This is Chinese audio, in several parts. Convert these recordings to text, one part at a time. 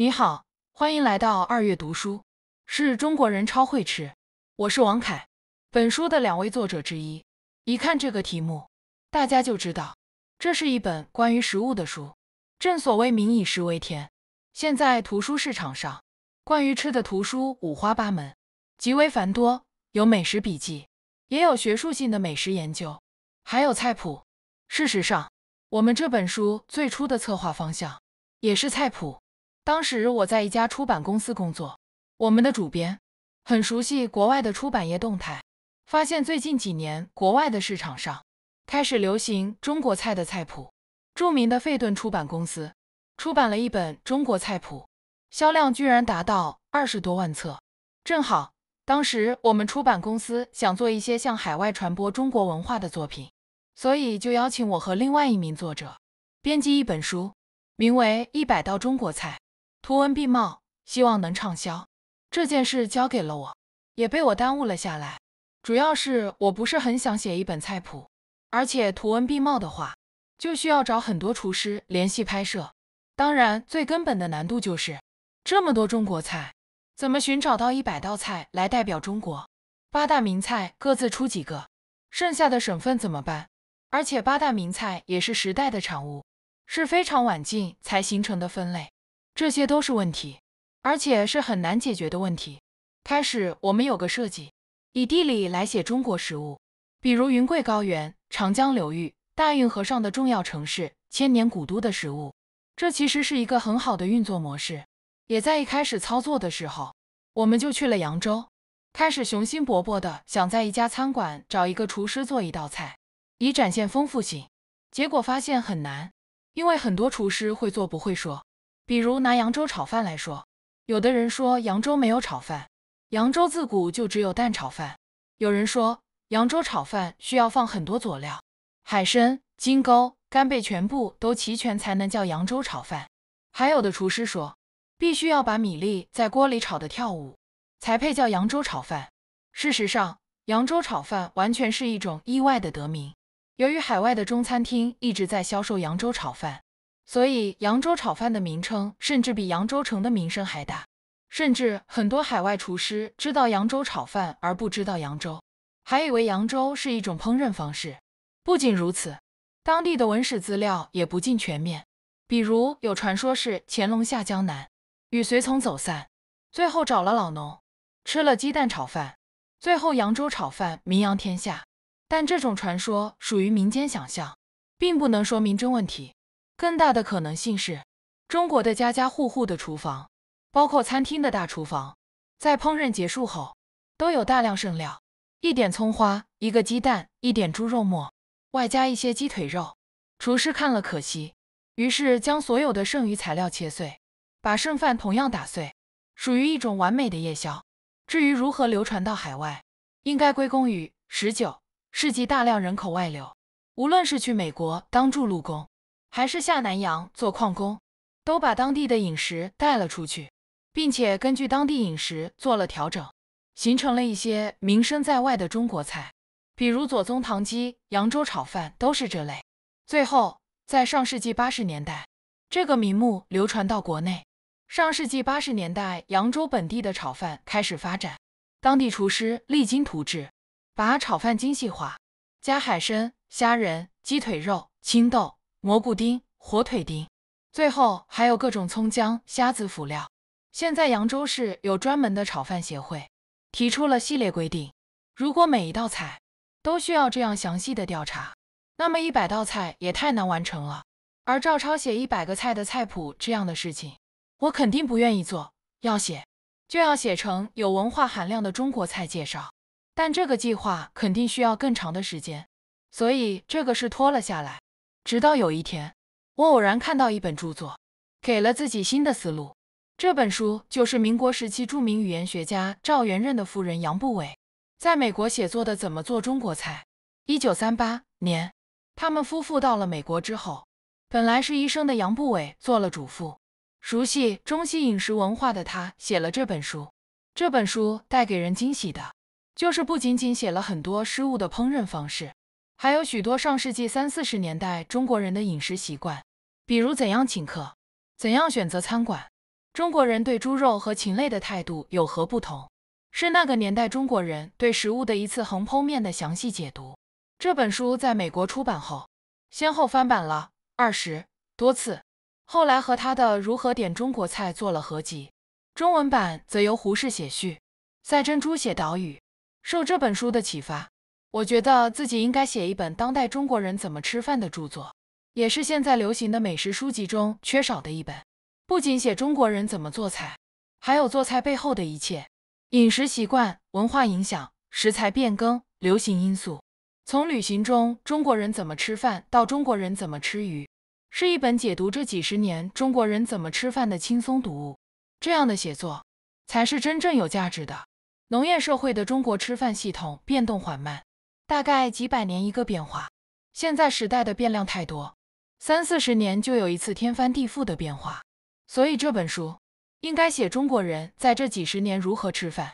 你好，欢迎来到二月读书。是中国人超会吃，我是王凯，本书的两位作者之一。一看这个题目，大家就知道，这是一本关于食物的书。正所谓民以食为天。现在图书市场上，关于吃的图书五花八门，极为繁多，有美食笔记，也有学术性的美食研究，还有菜谱。事实上，我们这本书最初的策划方向也是菜谱。当时我在一家出版公司工作，我们的主编很熟悉国外的出版业动态，发现最近几年国外的市场上开始流行中国菜的菜谱。著名的费顿出版公司出版了一本中国菜谱，销量居然达到二十多万册。正好当时我们出版公司想做一些向海外传播中国文化的作品，所以就邀请我和另外一名作者编辑一本书，名为《一百道中国菜》。图文并茂，希望能畅销。这件事交给了我，也被我耽误了下来。主要是我不是很想写一本菜谱，而且图文并茂的话，就需要找很多厨师联系拍摄。当然，最根本的难度就是，这么多中国菜，怎么寻找到一百道菜来代表中国？八大名菜各自出几个，剩下的省份怎么办？而且八大名菜也是时代的产物，是非常晚近才形成的分类。这些都是问题，而且是很难解决的问题。开始我们有个设计，以地理来写中国食物，比如云贵高原、长江流域、大运河上的重要城市、千年古都的食物。这其实是一个很好的运作模式。也在一开始操作的时候，我们就去了扬州，开始雄心勃勃的想在一家餐馆找一个厨师做一道菜，以展现丰富性。结果发现很难，因为很多厨师会做不会说。比如拿扬州炒饭来说，有的人说扬州没有炒饭，扬州自古就只有蛋炒饭。有人说扬州炒饭需要放很多佐料，海参、金钩、干贝全部都齐全才能叫扬州炒饭。还有的厨师说，必须要把米粒在锅里炒得跳舞，才配叫扬州炒饭。事实上，扬州炒饭完全是一种意外的得名，由于海外的中餐厅一直在销售扬州炒饭。所以扬州炒饭的名称甚至比扬州城的名声还大，甚至很多海外厨师知道扬州炒饭而不知道扬州，还以为扬州是一种烹饪方式。不仅如此，当地的文史资料也不尽全面，比如有传说是乾隆下江南，与随从走散，最后找了老农，吃了鸡蛋炒饭，最后扬州炒饭名扬天下。但这种传说属于民间想象，并不能说明真问题。更大的可能性是，中国的家家户户的厨房，包括餐厅的大厨房，在烹饪结束后都有大量剩料，一点葱花，一个鸡蛋，一点猪肉末，外加一些鸡腿肉。厨师看了可惜，于是将所有的剩余材料切碎，把剩饭同样打碎，属于一种完美的夜宵。至于如何流传到海外，应该归功于十九世纪大量人口外流，无论是去美国当筑路工。还是下南洋做矿工，都把当地的饮食带了出去，并且根据当地饮食做了调整，形成了一些名声在外的中国菜，比如左宗棠鸡、扬州炒饭都是这类。最后，在上世纪八十年代，这个名目流传到国内。上世纪八十年代，扬州本地的炒饭开始发展，当地厨师励精图治，把炒饭精细化，加海参、虾仁、鸡腿肉、青豆。蘑菇丁、火腿丁，最后还有各种葱姜虾子辅料。现在扬州市有专门的炒饭协会，提出了系列规定。如果每一道菜都需要这样详细的调查，那么一百道菜也太难完成了。而照抄写一百个菜的菜谱这样的事情，我肯定不愿意做。要写，就要写成有文化含量的中国菜介绍。但这个计划肯定需要更长的时间，所以这个事拖了下来。直到有一天，我偶然看到一本著作，给了自己新的思路。这本书就是民国时期著名语言学家赵元任的夫人杨步伟在美国写作的《怎么做中国菜》。一九三八年，他们夫妇到了美国之后，本来是医生的杨步伟做了主妇，熟悉中西饮食文化的他写了这本书。这本书带给人惊喜的，就是不仅仅写了很多失误的烹饪方式。还有许多上世纪三四十年代中国人的饮食习惯，比如怎样请客，怎样选择餐馆，中国人对猪肉和禽类的态度有何不同，是那个年代中国人对食物的一次横剖面的详细解读。这本书在美国出版后，先后翻版了二十多次，后来和他的《如何点中国菜》做了合集。中文版则由胡适写序，赛珍珠写导语。受这本书的启发。我觉得自己应该写一本当代中国人怎么吃饭的著作，也是现在流行的美食书籍中缺少的一本。不仅写中国人怎么做菜，还有做菜背后的一切饮食习惯、文化影响、食材变更、流行因素。从旅行中中国人怎么吃饭到中国人怎么吃鱼，是一本解读这几十年中国人怎么吃饭的轻松读物。这样的写作才是真正有价值的。农业社会的中国吃饭系统变动缓慢。大概几百年一个变化，现在时代的变量太多，三四十年就有一次天翻地覆的变化。所以这本书应该写中国人在这几十年如何吃饭。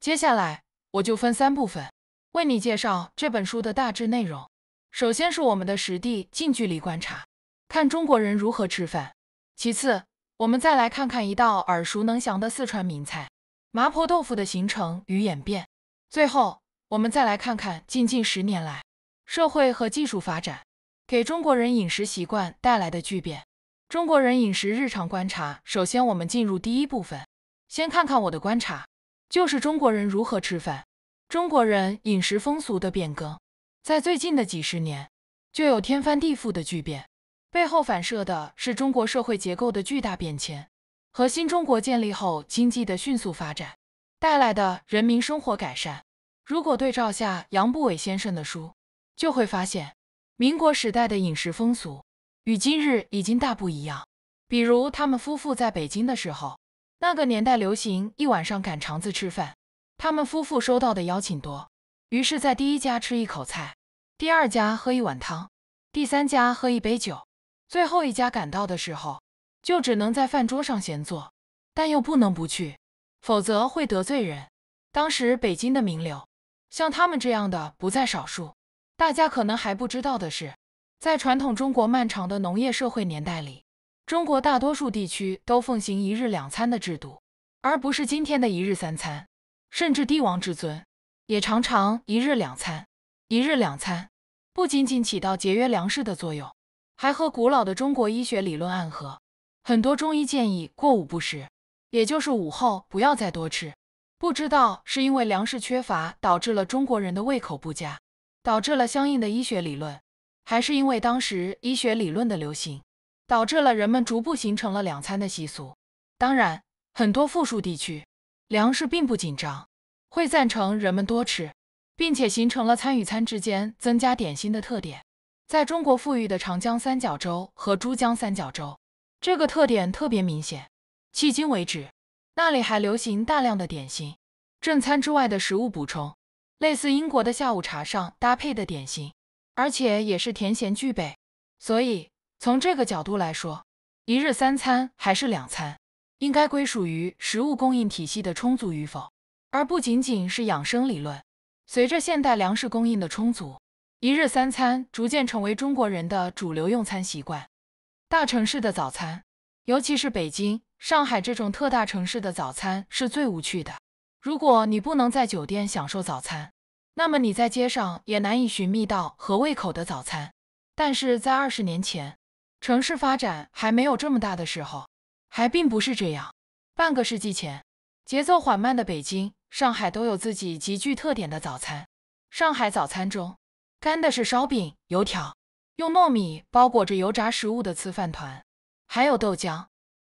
接下来我就分三部分为你介绍这本书的大致内容。首先是我们的实地近距离观察，看中国人如何吃饭。其次，我们再来看看一道耳熟能详的四川名菜——麻婆豆腐的形成与演变。最后。我们再来看看近近十年来社会和技术发展给中国人饮食习惯带来的巨变。中国人饮食日常观察，首先我们进入第一部分，先看看我的观察，就是中国人如何吃饭。中国人饮食风俗的变更，在最近的几十年就有天翻地覆的巨变，背后反射的是中国社会结构的巨大变迁和新中国建立后经济的迅速发展带来的人民生活改善。如果对照下杨步伟先生的书，就会发现，民国时代的饮食风俗与今日已经大不一样。比如他们夫妇在北京的时候，那个年代流行一晚上赶场子吃饭。他们夫妇收到的邀请多，于是，在第一家吃一口菜，第二家喝一碗汤，第三家喝一杯酒，最后一家赶到的时候，就只能在饭桌上闲坐，但又不能不去，否则会得罪人。当时北京的名流。像他们这样的不在少数。大家可能还不知道的是，在传统中国漫长的农业社会年代里，中国大多数地区都奉行一日两餐的制度，而不是今天的一日三餐。甚至帝王至尊也常常一日两餐。一日两餐不仅仅起到节约粮食的作用，还和古老的中国医学理论暗合。很多中医建议过午不食，也就是午后不要再多吃。不知道是因为粮食缺乏导致了中国人的胃口不佳，导致了相应的医学理论，还是因为当时医学理论的流行，导致了人们逐步形成了两餐的习俗。当然，很多富庶地区粮食并不紧张，会赞成人们多吃，并且形成了餐与餐之间增加点心的特点。在中国富裕的长江三角洲和珠江三角洲，这个特点特别明显。迄今为止。那里还流行大量的点心，正餐之外的食物补充，类似英国的下午茶上搭配的点心，而且也是甜咸俱备。所以从这个角度来说，一日三餐还是两餐，应该归属于食物供应体系的充足与否，而不仅仅是养生理论。随着现代粮食供应的充足，一日三餐逐渐成为中国人的主流用餐习惯。大城市的早餐，尤其是北京。上海这种特大城市的早餐是最无趣的。如果你不能在酒店享受早餐，那么你在街上也难以寻觅到合胃口的早餐。但是在二十年前，城市发展还没有这么大的时候，还并不是这样。半个世纪前，节奏缓慢的北京、上海都有自己极具特点的早餐。上海早餐中，干的是烧饼、油条，用糯米包裹着油炸食物的粢饭团，还有豆浆。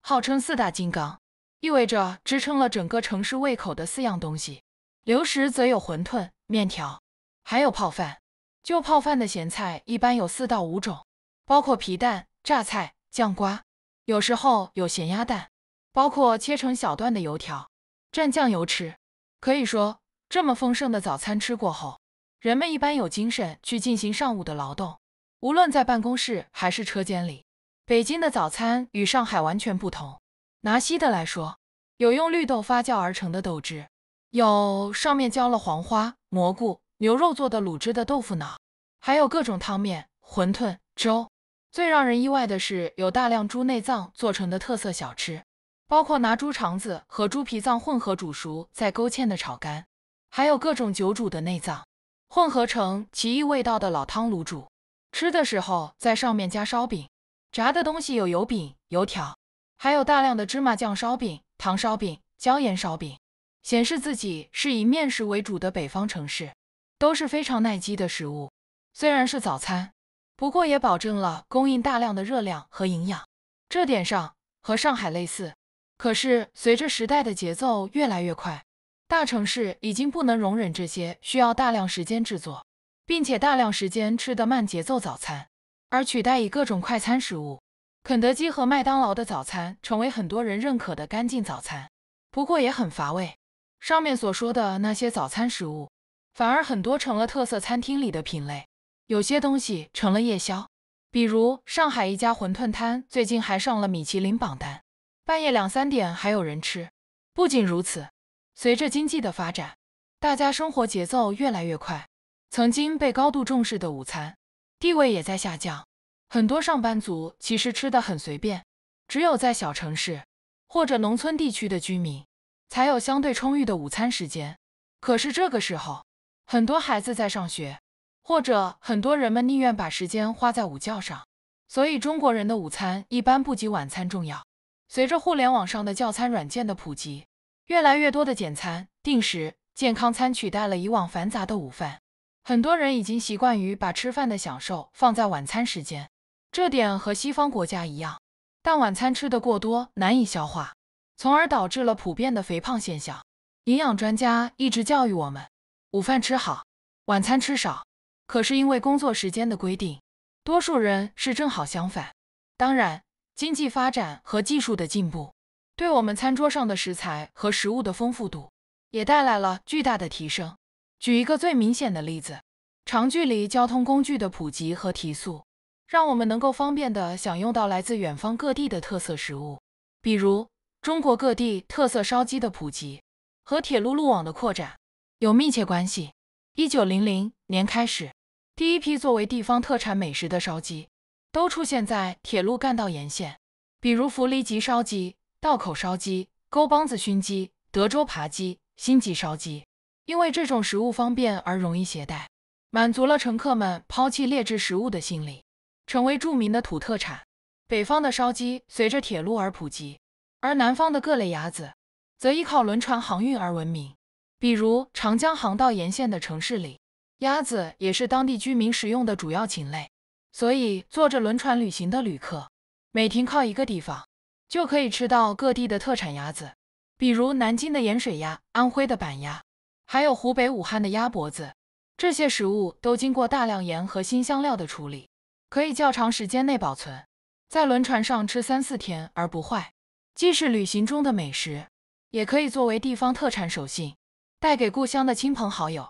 号称四大金刚，意味着支撑了整个城市胃口的四样东西。流食则有馄饨、面条，还有泡饭。就泡饭的咸菜一般有四到五种，包括皮蛋、榨菜、酱瓜，有时候有咸鸭蛋，包括切成小段的油条，蘸酱油吃。可以说，这么丰盛的早餐吃过后，人们一般有精神去进行上午的劳动，无论在办公室还是车间里。北京的早餐与上海完全不同。拿西的来说，有用绿豆发酵而成的豆汁，有上面浇了黄花、蘑菇、牛肉做的卤汁的豆腐脑，还有各种汤面、馄饨、粥。最让人意外的是，有大量猪内脏做成的特色小吃，包括拿猪肠子和猪脾脏混合煮熟再勾芡的炒肝，还有各种酒煮的内脏混合成奇异味道的老汤卤煮，吃的时候在上面加烧饼。炸的东西有油饼、油条，还有大量的芝麻酱烧饼、糖烧饼、椒盐烧饼，显示自己是以面食为主的北方城市，都是非常耐饥的食物。虽然是早餐，不过也保证了供应大量的热量和营养，这点上和上海类似。可是随着时代的节奏越来越快，大城市已经不能容忍这些需要大量时间制作，并且大量时间吃的慢节奏早餐。而取代以各种快餐食物，肯德基和麦当劳的早餐成为很多人认可的干净早餐，不过也很乏味。上面所说的那些早餐食物，反而很多成了特色餐厅里的品类，有些东西成了夜宵，比如上海一家馄饨摊最近还上了米其林榜单，半夜两三点还有人吃。不仅如此，随着经济的发展，大家生活节奏越来越快，曾经被高度重视的午餐。地位也在下降，很多上班族其实吃的很随便，只有在小城市或者农村地区的居民才有相对充裕的午餐时间。可是这个时候，很多孩子在上学，或者很多人们宁愿把时间花在午觉上，所以中国人的午餐一般不及晚餐重要。随着互联网上的叫餐软件的普及，越来越多的简餐、定时健康餐取代了以往繁杂的午饭。很多人已经习惯于把吃饭的享受放在晚餐时间，这点和西方国家一样。但晚餐吃的过多，难以消化，从而导致了普遍的肥胖现象。营养专家一直教育我们，午饭吃好，晚餐吃少。可是因为工作时间的规定，多数人是正好相反。当然，经济发展和技术的进步，对我们餐桌上的食材和食物的丰富度，也带来了巨大的提升。举一个最明显的例子，长距离交通工具的普及和提速，让我们能够方便地享用到来自远方各地的特色食物。比如，中国各地特色烧鸡的普及和铁路路网的扩展有密切关系。一九零零年开始，第一批作为地方特产美食的烧鸡，都出现在铁路干道沿线，比如福利级烧鸡、道口烧鸡、沟帮子熏鸡、德州扒鸡、新集烧鸡。因为这种食物方便而容易携带，满足了乘客们抛弃劣质食物的心理，成为著名的土特产。北方的烧鸡随着铁路而普及，而南方的各类鸭子则依靠轮船航运而闻名。比如长江航道沿线的城市里，鸭子也是当地居民食用的主要禽类。所以，坐着轮船旅行的旅客，每停靠一个地方，就可以吃到各地的特产鸭子，比如南京的盐水鸭、安徽的板鸭。还有湖北武汉的鸭脖子，这些食物都经过大量盐和新香料的处理，可以较长时间内保存，在轮船上吃三四天而不坏，既是旅行中的美食，也可以作为地方特产手信带给故乡的亲朋好友。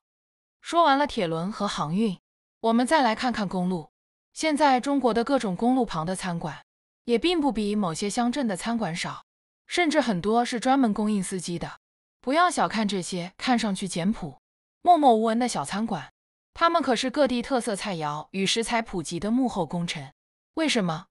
说完了铁轮和航运，我们再来看看公路。现在中国的各种公路旁的餐馆，也并不比某些乡镇的餐馆少，甚至很多是专门供应司机的。不要小看这些看上去简朴、默默无闻的小餐馆，他们可是各地特色菜肴与食材普及的幕后功臣。为什么？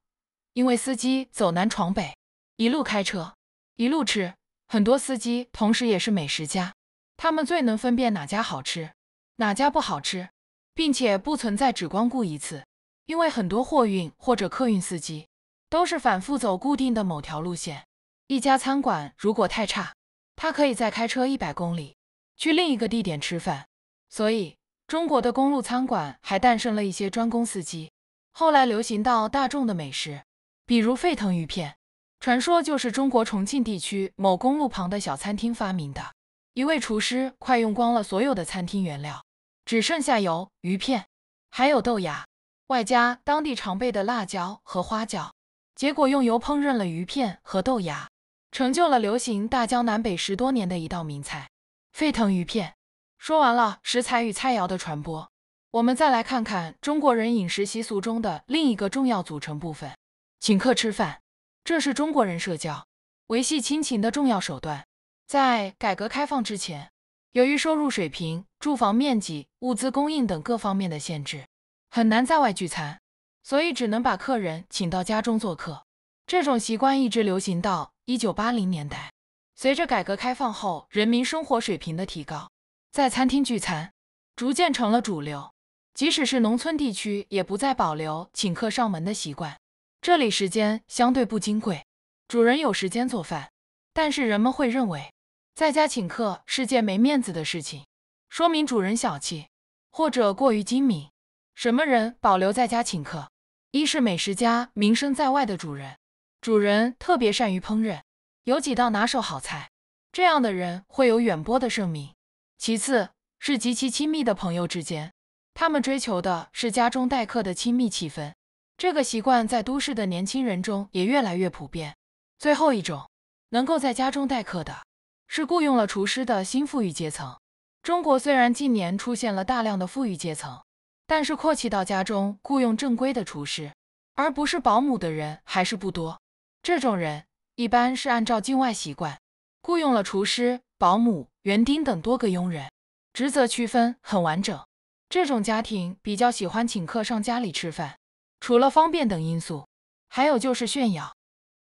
因为司机走南闯北，一路开车，一路吃。很多司机同时也是美食家，他们最能分辨哪家好吃，哪家不好吃，并且不存在只光顾一次。因为很多货运或者客运司机都是反复走固定的某条路线，一家餐馆如果太差。他可以在开车一百公里去另一个地点吃饭，所以中国的公路餐馆还诞生了一些专供司机。后来流行到大众的美食，比如沸腾鱼片，传说就是中国重庆地区某公路旁的小餐厅发明的。一位厨师快用光了所有的餐厅原料，只剩下油、鱼片还有豆芽，外加当地常备的辣椒和花椒，结果用油烹饪了鱼片和豆芽。成就了流行大江南北十多年的一道名菜——沸腾鱼片。说完了食材与菜肴的传播，我们再来看看中国人饮食习俗中的另一个重要组成部分：请客吃饭。这是中国人社交、维系亲情的重要手段。在改革开放之前，由于收入水平、住房面积、物资供应等各方面的限制，很难在外聚餐，所以只能把客人请到家中做客。这种习惯一直流行到一九八零年代。随着改革开放后人民生活水平的提高，在餐厅聚餐逐渐成了主流。即使是农村地区，也不再保留请客上门的习惯。这里时间相对不金贵，主人有时间做饭，但是人们会认为在家请客是件没面子的事情，说明主人小气或者过于精明。什么人保留在家请客？一是美食家，名声在外的主人。主人特别善于烹饪，有几道拿手好菜，这样的人会有远播的盛名。其次是极其亲密的朋友之间，他们追求的是家中待客的亲密气氛。这个习惯在都市的年轻人中也越来越普遍。最后一种能够在家中待客的，是雇佣了厨师的新富裕阶层。中国虽然近年出现了大量的富裕阶层，但是阔气到家中雇佣正规的厨师而不是保姆的人还是不多。这种人一般是按照境外习惯，雇佣了厨师、保姆、园丁等多个佣人，职责区分很完整。这种家庭比较喜欢请客上家里吃饭，除了方便等因素，还有就是炫耀。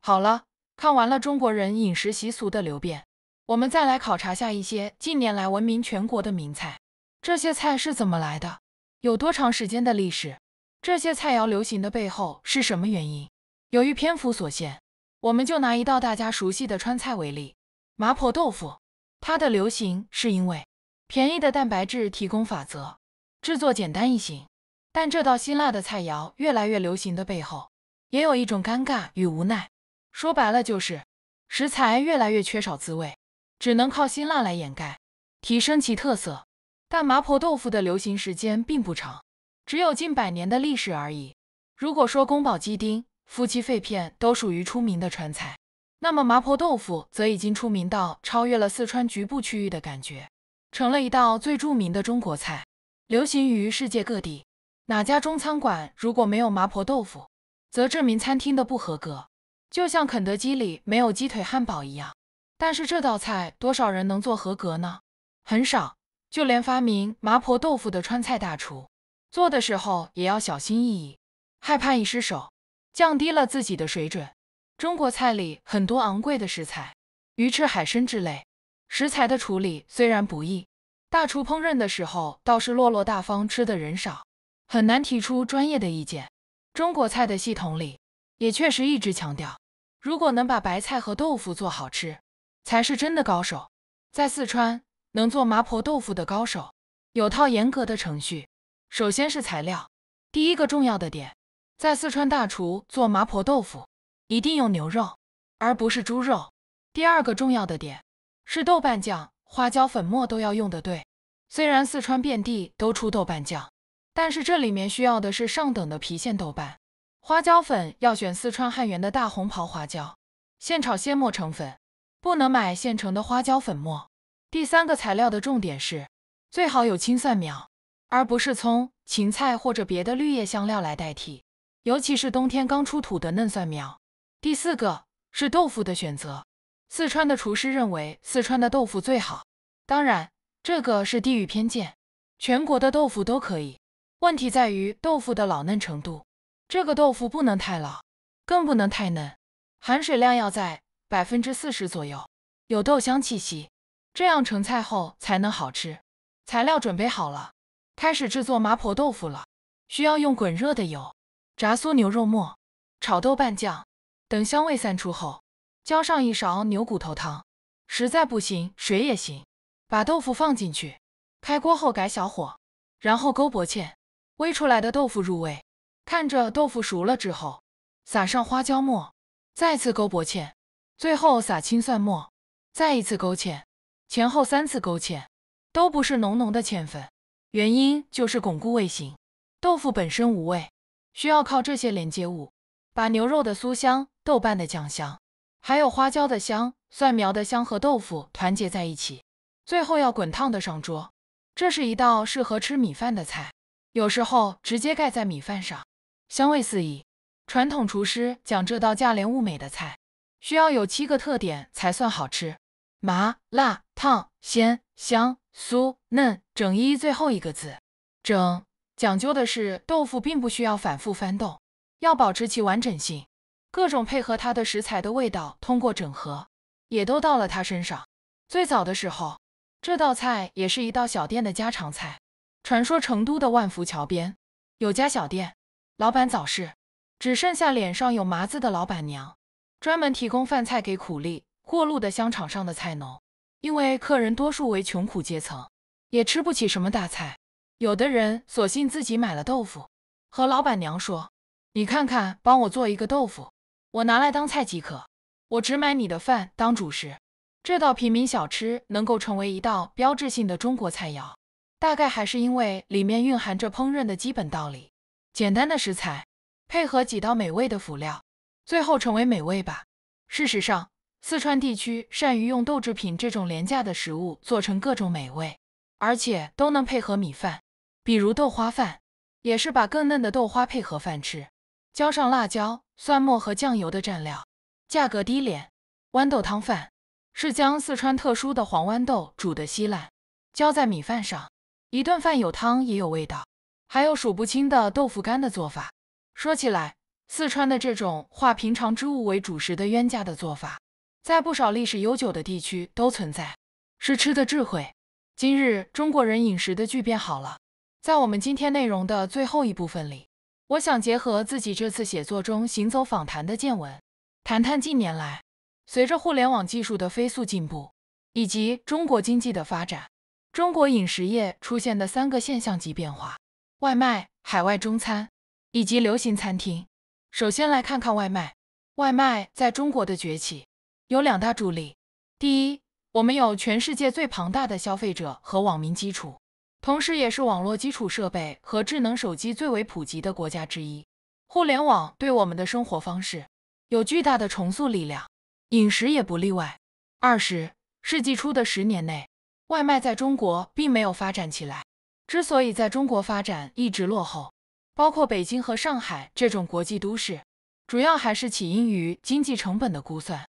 好了，看完了中国人饮食习俗的流变，我们再来考察下一些近年来闻名全国的名菜，这些菜是怎么来的，有多长时间的历史？这些菜肴流行的背后是什么原因？由于篇幅所限，我们就拿一道大家熟悉的川菜为例，麻婆豆腐。它的流行是因为便宜的蛋白质提供法则，制作简单易行。但这道辛辣的菜肴越来越流行的背后，也有一种尴尬与无奈。说白了就是，食材越来越缺少滋味，只能靠辛辣来掩盖，提升其特色。但麻婆豆腐的流行时间并不长，只有近百年的历史而已。如果说宫保鸡丁，夫妻肺片都属于出名的川菜，那么麻婆豆腐则已经出名到超越了四川局部区域的感觉，成了一道最著名的中国菜，流行于世界各地。哪家中餐馆如果没有麻婆豆腐，则证明餐厅的不合格，就像肯德基里没有鸡腿汉堡一样。但是这道菜多少人能做合格呢？很少，就连发明麻婆豆腐的川菜大厨，做的时候也要小心翼翼，害怕一失手。降低了自己的水准。中国菜里很多昂贵的食材，鱼翅、海参之类，食材的处理虽然不易，大厨烹饪的时候倒是落落大方，吃的人少，很难提出专业的意见。中国菜的系统里也确实一直强调，如果能把白菜和豆腐做好吃，才是真的高手。在四川，能做麻婆豆腐的高手有套严格的程序，首先是材料，第一个重要的点。在四川大厨做麻婆豆腐，一定用牛肉，而不是猪肉。第二个重要的点是豆瓣酱、花椒粉末都要用的对。虽然四川遍地都出豆瓣酱，但是这里面需要的是上等的郫县豆瓣，花椒粉要选四川汉源的大红袍花椒，现炒现磨成粉，不能买现成的花椒粉末。第三个材料的重点是最好有青蒜苗，而不是葱、芹菜或者别的绿叶香料来代替。尤其是冬天刚出土的嫩蒜苗。第四个是豆腐的选择，四川的厨师认为四川的豆腐最好。当然，这个是地域偏见，全国的豆腐都可以。问题在于豆腐的老嫩程度，这个豆腐不能太老，更不能太嫩，含水量要在百分之四十左右，有豆香气息，这样成菜后才能好吃。材料准备好了，开始制作麻婆豆腐了，需要用滚热的油。炸酥牛肉末、炒豆瓣酱等香味散出后，浇上一勺牛骨头汤，实在不行水也行。把豆腐放进去，开锅后改小火，然后勾薄芡，煨出来的豆腐入味。看着豆腐熟了之后，撒上花椒末，再次勾薄芡，最后撒青蒜末，再一次勾芡。前后三次勾芡，都不是浓浓的芡粉，原因就是巩固味型。豆腐本身无味。需要靠这些连接物，把牛肉的酥香、豆瓣的酱香，还有花椒的香、蒜苗的香和豆腐团结在一起，最后要滚烫的上桌。这是一道适合吃米饭的菜，有时候直接盖在米饭上，香味四溢。传统厨师讲，这道价廉物美的菜，需要有七个特点才算好吃：麻辣烫、鲜香酥嫩。整一最后一个字，整。讲究的是豆腐，并不需要反复翻动，要保持其完整性。各种配合它的食材的味道，通过整合，也都到了它身上。最早的时候，这道菜也是一道小店的家常菜。传说成都的万福桥边有家小店，老板早逝，只剩下脸上有麻子的老板娘，专门提供饭菜给苦力过路的香肠上的菜农。因为客人多数为穷苦阶层，也吃不起什么大菜。有的人索性自己买了豆腐，和老板娘说：“你看看，帮我做一个豆腐，我拿来当菜即可。我只买你的饭当主食。”这道平民小吃能够成为一道标志性的中国菜肴，大概还是因为里面蕴含着烹饪的基本道理，简单的食材配合几道美味的辅料，最后成为美味吧。事实上，四川地区善于用豆制品这种廉价的食物做成各种美味，而且都能配合米饭。比如豆花饭，也是把更嫩的豆花配合饭吃，浇上辣椒、蒜末和酱油的蘸料，价格低廉。豌豆汤饭是将四川特殊的黄豌豆煮得稀烂，浇在米饭上，一顿饭有汤也有味道。还有数不清的豆腐干的做法。说起来，四川的这种化平常之物为主食的冤家的做法，在不少历史悠久的地区都存在，是吃的智慧。今日中国人饮食的巨变好了。在我们今天内容的最后一部分里，我想结合自己这次写作中行走访谈的见闻，谈谈近年来随着互联网技术的飞速进步以及中国经济的发展，中国饮食业出现的三个现象级变化：外卖、海外中餐以及流行餐厅。首先来看看外卖。外卖在中国的崛起有两大助力：第一，我们有全世界最庞大的消费者和网民基础。同时也是网络基础设备和智能手机最为普及的国家之一。互联网对我们的生活方式有巨大的重塑力量，饮食也不例外。二十世纪初的十年内，外卖在中国并没有发展起来。之所以在中国发展一直落后，包括北京和上海这种国际都市，主要还是起因于经济成本的估算。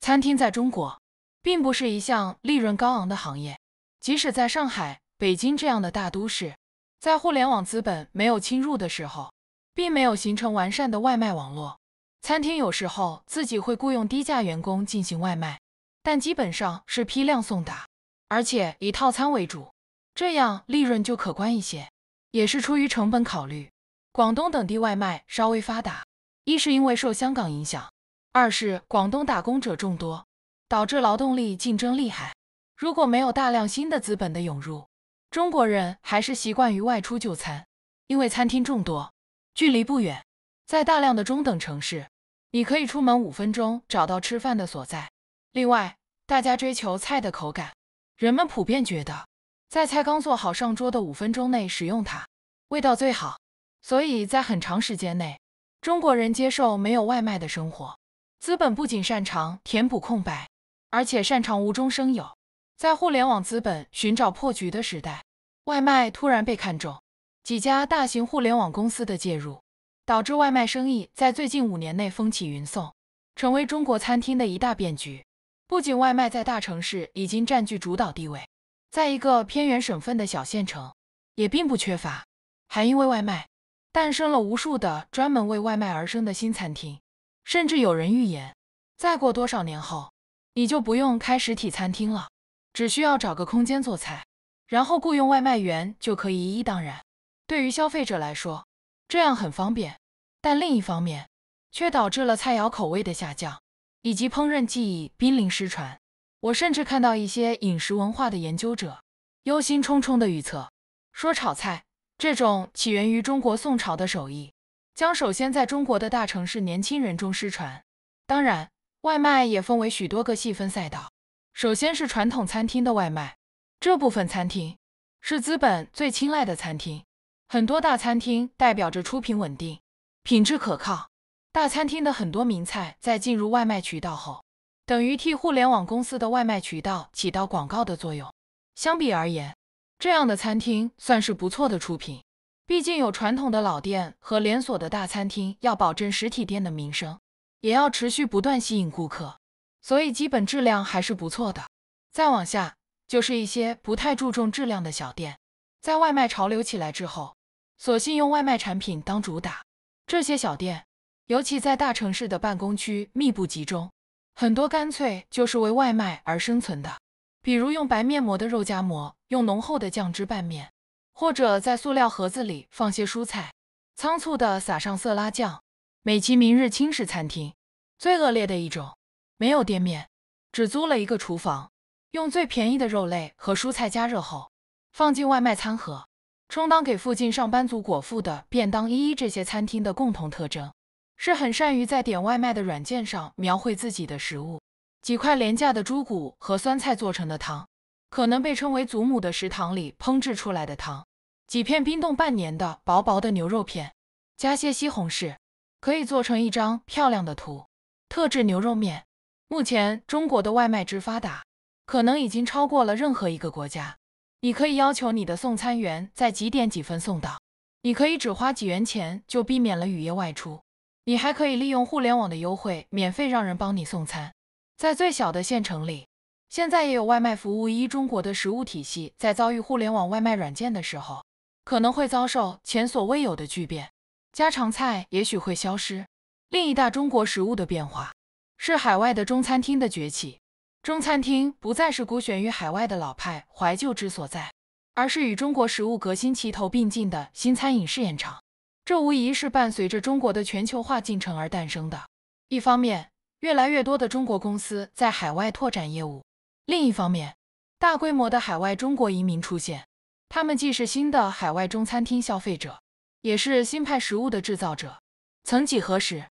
餐厅在中国并不是一项利润高昂的行业，即使在上海。北京这样的大都市，在互联网资本没有侵入的时候，并没有形成完善的外卖网络。餐厅有时候自己会雇佣低价员工进行外卖，但基本上是批量送达，而且以套餐为主，这样利润就可观一些，也是出于成本考虑。广东等地外卖稍微发达，一是因为受香港影响，二是广东打工者众多，导致劳动力竞争厉害。如果没有大量新的资本的涌入，中国人还是习惯于外出就餐，因为餐厅众多，距离不远。在大量的中等城市，你可以出门五分钟找到吃饭的所在。另外，大家追求菜的口感，人们普遍觉得在菜刚做好上桌的五分钟内食用它，味道最好。所以在很长时间内，中国人接受没有外卖的生活。资本不仅擅长填补空白，而且擅长无中生有。在互联网资本寻找破局的时代，外卖突然被看中，几家大型互联网公司的介入，导致外卖生意在最近五年内风起云送，成为中国餐厅的一大变局。不仅外卖在大城市已经占据主导地位，在一个偏远省份的小县城也并不缺乏，还因为外卖诞生了无数的专门为外卖而生的新餐厅，甚至有人预言，再过多少年后，你就不用开实体餐厅了。只需要找个空间做菜，然后雇佣外卖员就可以一衣当然。对于消费者来说，这样很方便，但另一方面却导致了菜肴口味的下降，以及烹饪技艺濒临失传。我甚至看到一些饮食文化的研究者忧心忡忡地预测，说炒菜这种起源于中国宋朝的手艺，将首先在中国的大城市年轻人中失传。当然，外卖也分为许多个细分赛道。首先是传统餐厅的外卖，这部分餐厅是资本最青睐的餐厅。很多大餐厅代表着出品稳定、品质可靠。大餐厅的很多名菜在进入外卖渠道后，等于替互联网公司的外卖渠道起到广告的作用。相比而言，这样的餐厅算是不错的出品。毕竟有传统的老店和连锁的大餐厅，要保证实体店的名声，也要持续不断吸引顾客。所以基本质量还是不错的。再往下就是一些不太注重质量的小店，在外卖潮流起来之后，索性用外卖产品当主打。这些小店尤其在大城市的办公区密布集中，很多干脆就是为外卖而生存的。比如用白面膜的肉夹馍，用浓厚的酱汁拌面，或者在塑料盒子里放些蔬菜，仓促地撒上色拉酱。美其名日轻食餐厅，最恶劣的一种。没有店面，只租了一个厨房，用最便宜的肉类和蔬菜加热后，放进外卖餐盒，充当给附近上班族果腹的便当。一这些餐厅的共同特征，是很善于在点外卖的软件上描绘自己的食物。几块廉价的猪骨和酸菜做成的汤，可能被称为祖母的食堂里烹制出来的汤。几片冰冻半年的薄薄的牛肉片，加些西红柿，可以做成一张漂亮的图。特制牛肉面。目前中国的外卖之发达，可能已经超过了任何一个国家。你可以要求你的送餐员在几点几分送到，你可以只花几元钱就避免了雨夜外出，你还可以利用互联网的优惠，免费让人帮你送餐。在最小的县城里，现在也有外卖服务。一中国的食物体系在遭遇互联网外卖软件的时候，可能会遭受前所未有的巨变，家常菜也许会消失，另一大中国食物的变化。是海外的中餐厅的崛起，中餐厅不再是孤悬于海外的老派怀旧之所在，而是与中国食物革新齐头并进的新餐饮试验场。这无疑是伴随着中国的全球化进程而诞生的。一方面，越来越多的中国公司在海外拓展业务；另一方面，大规模的海外中国移民出现，他们既是新的海外中餐厅消费者，也是新派食物的制造者。曾几何时？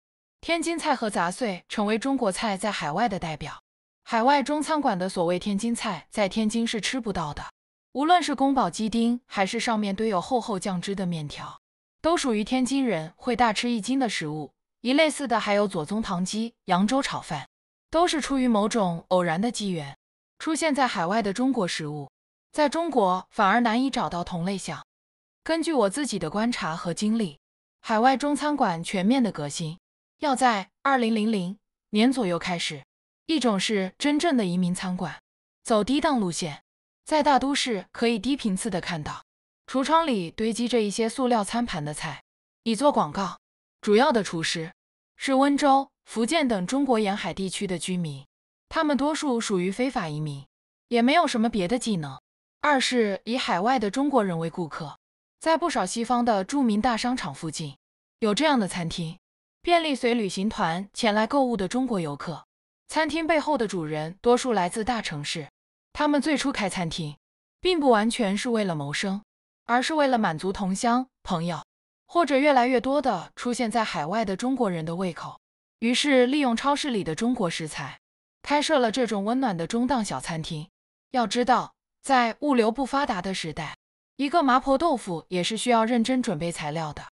天津菜和杂碎成为中国菜在海外的代表。海外中餐馆的所谓天津菜，在天津是吃不到的。无论是宫保鸡丁，还是上面堆有厚厚酱汁的面条，都属于天津人会大吃一惊的食物。一类似的还有左宗棠鸡、扬州炒饭，都是出于某种偶然的机缘出现在海外的中国食物，在中国反而难以找到同类项。根据我自己的观察和经历，海外中餐馆全面的革新。要在二零零零年左右开始。一种是真正的移民餐馆，走低档路线，在大都市可以低频次的看到，橱窗里堆积着一些塑料餐盘的菜，以做广告。主要的厨师是温州、福建等中国沿海地区的居民，他们多数属于非法移民，也没有什么别的技能。二是以海外的中国人为顾客，在不少西方的著名大商场附近有这样的餐厅。便利随旅行团前来购物的中国游客，餐厅背后的主人多数来自大城市。他们最初开餐厅，并不完全是为了谋生，而是为了满足同乡、朋友，或者越来越多的出现在海外的中国人的胃口。于是，利用超市里的中国食材，开设了这种温暖的中档小餐厅。要知道，在物流不发达的时代，一个麻婆豆腐也是需要认真准备材料的。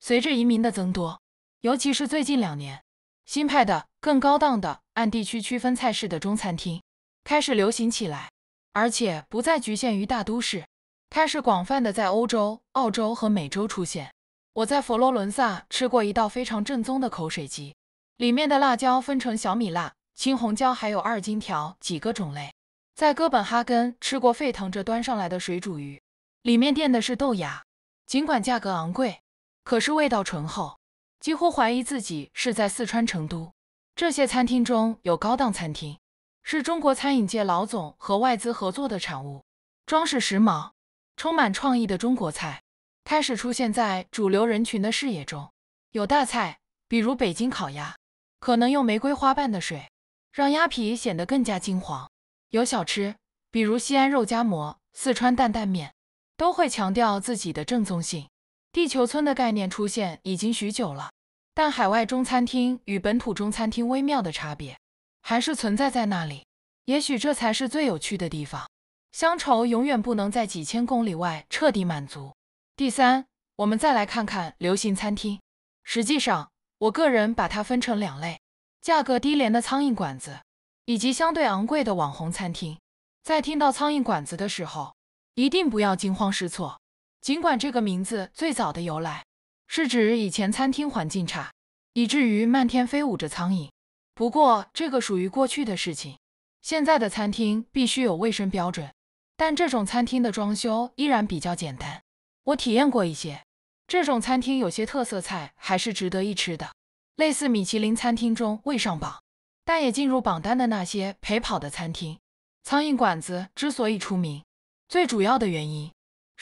随着移民的增多，尤其是最近两年，新派的、更高档的、按地区区分菜式的中餐厅开始流行起来，而且不再局限于大都市，开始广泛的在欧洲、澳洲和美洲出现。我在佛罗伦萨吃过一道非常正宗的口水鸡，里面的辣椒分成小米辣、青红椒还有二荆条几个种类。在哥本哈根吃过沸腾着端上来的水煮鱼，里面垫的是豆芽，尽管价格昂贵，可是味道醇厚。几乎怀疑自己是在四川成都。这些餐厅中有高档餐厅，是中国餐饮界老总和外资合作的产物，装饰时髦，充满创意的中国菜开始出现在主流人群的视野中。有大菜，比如北京烤鸭，可能用玫瑰花瓣的水，让鸭皮显得更加金黄；有小吃，比如西安肉夹馍、四川担担面，都会强调自己的正宗性。地球村的概念出现已经许久了，但海外中餐厅与本土中餐厅微妙的差别还是存在在那里。也许这才是最有趣的地方。乡愁永远不能在几千公里外彻底满足。第三，我们再来看看流行餐厅。实际上，我个人把它分成两类：价格低廉的苍蝇馆子，以及相对昂贵的网红餐厅。在听到苍蝇馆子的时候，一定不要惊慌失措。尽管这个名字最早的由来是指以前餐厅环境差，以至于漫天飞舞着苍蝇。不过，这个属于过去的事情。现在的餐厅必须有卫生标准，但这种餐厅的装修依然比较简单。我体验过一些，这种餐厅有些特色菜还是值得一吃的，类似米其林餐厅中未上榜，但也进入榜单的那些陪跑的餐厅。苍蝇馆子之所以出名，最主要的原因。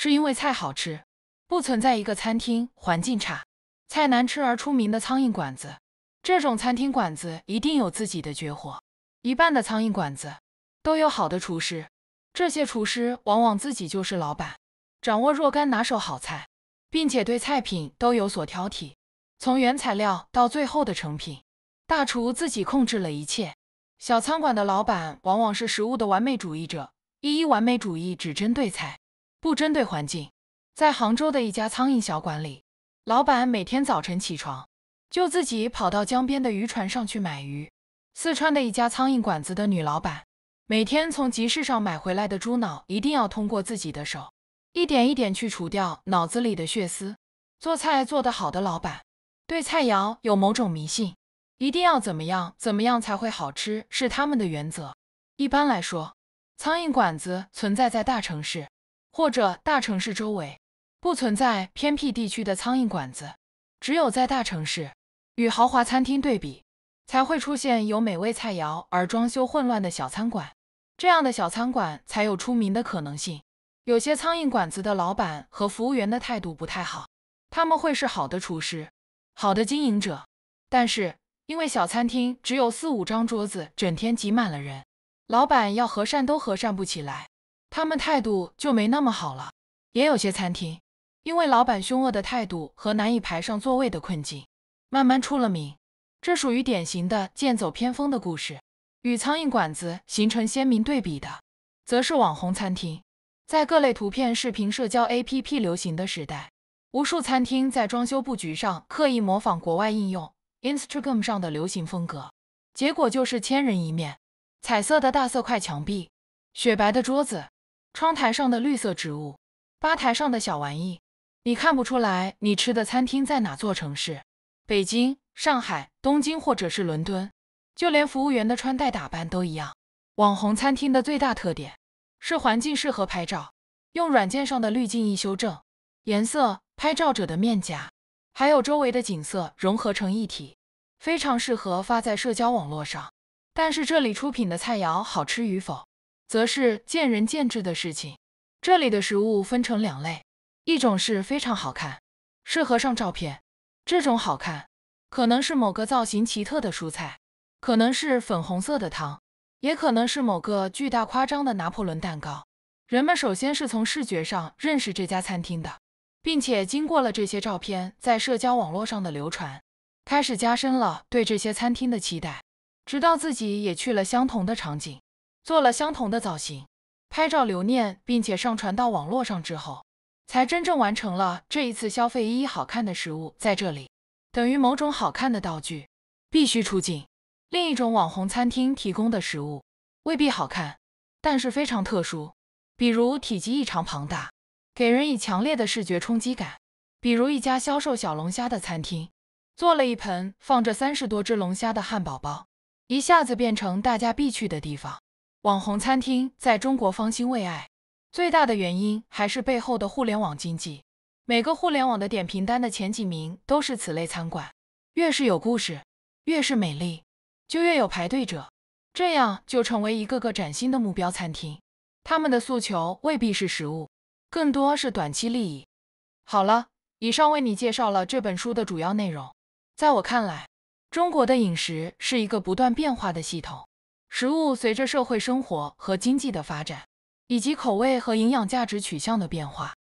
是因为菜好吃，不存在一个餐厅环境差、菜难吃而出名的苍蝇馆子。这种餐厅馆子一定有自己的绝活，一半的苍蝇馆子都有好的厨师，这些厨师往往自己就是老板，掌握若干拿手好菜，并且对菜品都有所挑剔，从原材料到最后的成品，大厨自己控制了一切。小餐馆的老板往往是食物的完美主义者，一一完美主义只针对菜。不针对环境，在杭州的一家苍蝇小馆里，老板每天早晨起床就自己跑到江边的渔船上去买鱼。四川的一家苍蝇馆子的女老板，每天从集市上买回来的猪脑，一定要通过自己的手，一点一点去除掉脑子里的血丝。做菜做得好的老板，对菜肴有某种迷信，一定要怎么样，怎么样才会好吃，是他们的原则。一般来说，苍蝇馆子存在在大城市。或者大城市周围不存在偏僻地区的苍蝇馆子，只有在大城市与豪华餐厅对比，才会出现有美味菜肴而装修混乱的小餐馆。这样的小餐馆才有出名的可能性。有些苍蝇馆子的老板和服务员的态度不太好，他们会是好的厨师、好的经营者，但是因为小餐厅只有四五张桌子，整天挤满了人，老板要和善都和善不起来。他们态度就没那么好了。也有些餐厅，因为老板凶恶的态度和难以排上座位的困境，慢慢出了名。这属于典型的剑走偏锋的故事。与苍蝇馆子形成鲜明对比的，则是网红餐厅。在各类图片、视频、社交 APP 流行的时代，无数餐厅在装修布局上刻意模仿国外，应用 Instagram 上的流行风格，结果就是千人一面，彩色的大色块墙壁，雪白的桌子。窗台上的绿色植物，吧台上的小玩意，你看不出来你吃的餐厅在哪座城市？北京、上海、东京或者是伦敦，就连服务员的穿戴打扮都一样。网红餐厅的最大特点是环境适合拍照，用软件上的滤镜一修正，颜色、拍照者的面颊，还有周围的景色融合成一体，非常适合发在社交网络上。但是这里出品的菜肴好吃与否？则是见仁见智的事情。这里的食物分成两类，一种是非常好看，适合上照片。这种好看可能是某个造型奇特的蔬菜，可能是粉红色的汤，也可能是某个巨大夸张的拿破仑蛋糕。人们首先是从视觉上认识这家餐厅的，并且经过了这些照片在社交网络上的流传，开始加深了对这些餐厅的期待，直到自己也去了相同的场景。做了相同的造型，拍照留念，并且上传到网络上之后，才真正完成了这一次消费。一一好看的食物在这里等于某种好看的道具，必须出镜。另一种网红餐厅提供的食物未必好看，但是非常特殊，比如体积异常庞大，给人以强烈的视觉冲击感。比如一家销售小龙虾的餐厅，做了一盆放着三十多只龙虾的汉堡包，一下子变成大家必去的地方。网红餐厅在中国方兴未艾，最大的原因还是背后的互联网经济。每个互联网的点评单的前几名都是此类餐馆，越是有故事，越是美丽，就越有排队者，这样就成为一个个崭新的目标餐厅。他们的诉求未必是食物，更多是短期利益。好了，以上为你介绍了这本书的主要内容。在我看来，中国的饮食是一个不断变化的系统。食物随着社会生活和经济的发展，以及口味和营养价值取向的变化。